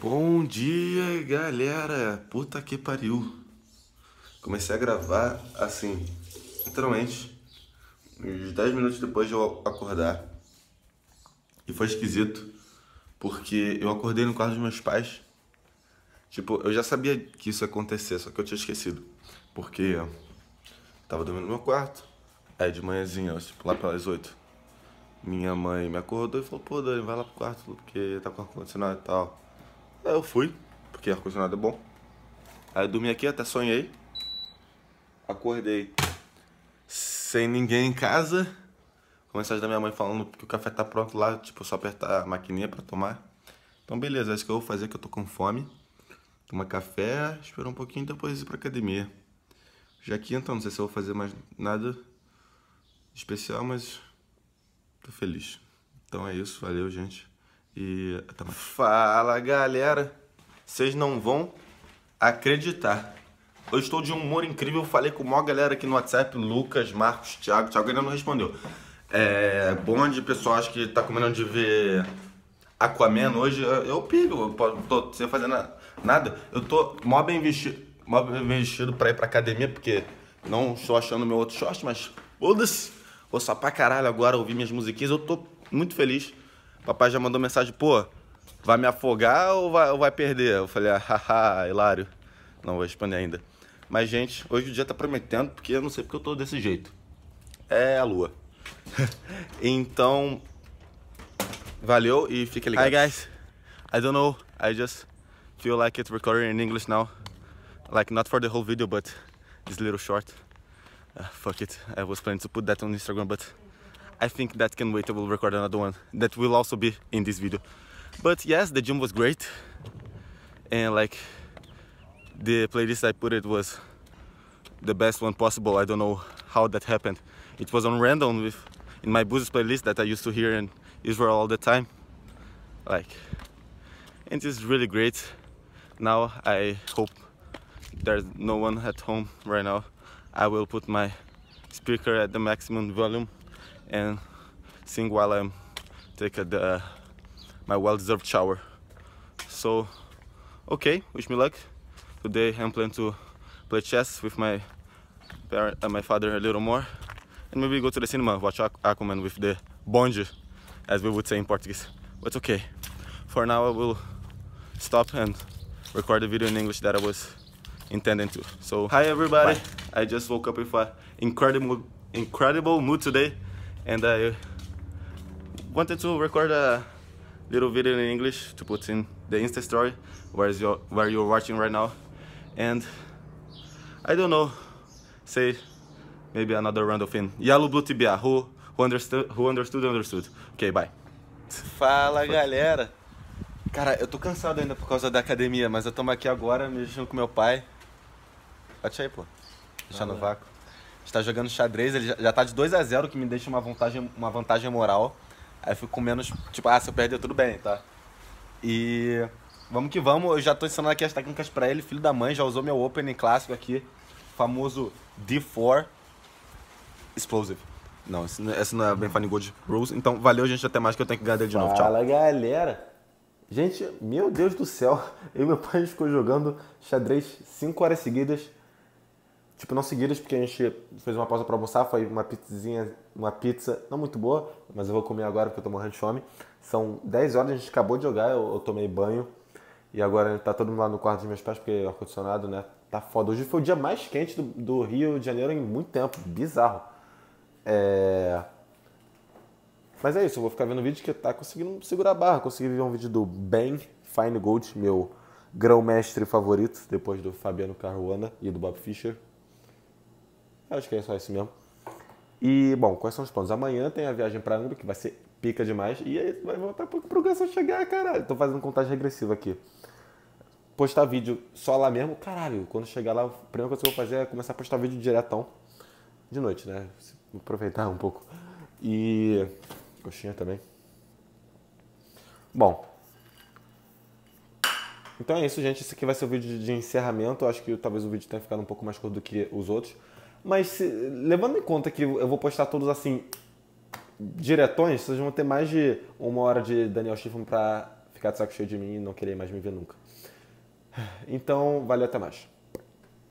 Bom dia, galera! Puta que pariu! Comecei a gravar assim, literalmente, uns 10 minutos depois de eu acordar. E foi esquisito, porque eu acordei no quarto dos meus pais. Tipo, eu já sabia que isso ia acontecer, só que eu tinha esquecido. Porque eu tava dormindo no meu quarto, aí de manhãzinha, tipo, lá pelas 8. Minha mãe me acordou e falou: pô, Dani, vai lá pro quarto, porque tá com ar-condicionado e tal. Aí eu fui, porque ar-condicionado é bom. Aí eu dormi aqui, até sonhei. Acordei sem ninguém em casa. Com mensagem da minha mãe falando que o café tá pronto lá, tipo, só apertar a maquininha para tomar. Então beleza, é isso que eu vou fazer, que eu tô com fome. Tomar café, esperar um pouquinho e depois ir pra academia. Já quinta, então, não sei se eu vou fazer mais nada especial, mas tô feliz. Então é isso, valeu gente e até mais. Fala galera, vocês não vão acreditar. Eu estou de um humor incrível, falei com uma galera aqui no WhatsApp, Lucas, Marcos, Thiago, Thiago ainda não respondeu. É, de pessoal, acho que tá combinando de ver Aquaman hoje. Eu pego, eu tô sem fazer na, nada. Eu tô mó bem vestido, mó bem vestido pra ir pra academia, porque não estou achando meu outro short, mas foda-se. Vou para caralho agora, ouvir minhas musiquinhas. Eu tô muito feliz. Papai já mandou mensagem, pô, vai me afogar ou vai, ou vai perder? Eu falei, ah, haha, hilário. Não vou responder ainda. Mas, gente, hoje o dia tá prometendo, porque eu não sei porque eu tô desse jeito. É a lua. então, valeu e fique ligado. Hi guys, I don't know, I just feel like it's recording in English now. Like, not for the whole video, but this little short. Uh, fuck it, I was planning to put that on Instagram, but... I think that can wait, I will record another one that will also be in this video. But yes, the gym was great. And like the playlist I put it was the best one possible. I don't know how that happened. It was on random with in my Buddhist playlist that I used to hear in Israel all the time. Like, and it's really great. Now I hope there's no one at home right now. I will put my speaker at the maximum volume and sing while I'm take a, my well-deserved shower. So, okay, wish me luck. Today I'm planning to play chess with my parent and uh, my father a little more, and maybe go to the cinema, watch Aquaman with the bonde, as we would say in Portuguese. But okay, for now I will stop and record the video in English that I was intending to. So, hi everybody. Bye. I just woke up with an incredible, incredible mood today. and I uh, wanted to record a little video in English to put in the Insta story where is your where you're watching right now and I don't know say maybe another yellow blue tibia who who understood who understood understood okay bye Fala galera Cara, eu tô cansado ainda por causa da academia, mas eu tô aqui agora me com meu pai. Bate aí, pô. Deixar no vácuo está jogando xadrez, ele já está de 2 a 0 que me deixa uma vantagem, uma vantagem moral. Aí eu fico com menos, tipo, ah, se eu perder, tudo bem, tá? E vamos que vamos, eu já estou ensinando aqui as técnicas para ele, filho da mãe, já usou meu opening clássico aqui, famoso D4 Explosive. Não, essa é, não é bem Funny Gold Rules. Então, valeu, gente. Até mais que eu tenho que ganhar dele de Fala, novo. Tchau. Fala, galera. Gente, meu Deus do céu. Eu e meu pai ficou jogando xadrez 5 horas seguidas Tipo, não seguidas, porque a gente fez uma pausa para almoçar, foi uma pizzinha, uma pizza, não muito boa, mas eu vou comer agora porque eu tô morrendo de fome. São 10 horas, a gente acabou de jogar, eu, eu tomei banho. E agora tá todo mundo lá no quarto dos meus pais, porque é ar-condicionado, né? Tá foda. Hoje foi o dia mais quente do, do Rio de Janeiro em muito tempo. Bizarro. É... Mas é isso, eu vou ficar vendo vídeo que tá conseguindo segurar a barra. Consegui ver um vídeo do Ben Fine Gold, meu grão-mestre favorito, depois do Fabiano Caruana e do Bob Fischer. Acho que é só isso mesmo. E, bom, quais são os planos? Amanhã tem a viagem pra Angra, que vai ser pica demais. E aí vai voltar pouco pro Ganso chegar, caralho. Tô fazendo contagem regressiva aqui. Postar vídeo só lá mesmo, caralho. Quando chegar lá, a primeira coisa que eu vou fazer é começar a postar vídeo diretão. De noite, né? Aproveitar um pouco. E. Coxinha também. Bom. Então é isso, gente. Esse aqui vai ser o vídeo de encerramento. acho que talvez o vídeo tenha ficado um pouco mais curto do que os outros. Mas se, levando em conta que eu vou postar todos assim, diretões, vocês vão ter mais de uma hora de Daniel Schiffman pra ficar de saco cheio de mim e não querer mais me ver nunca. Então, valeu, até mais.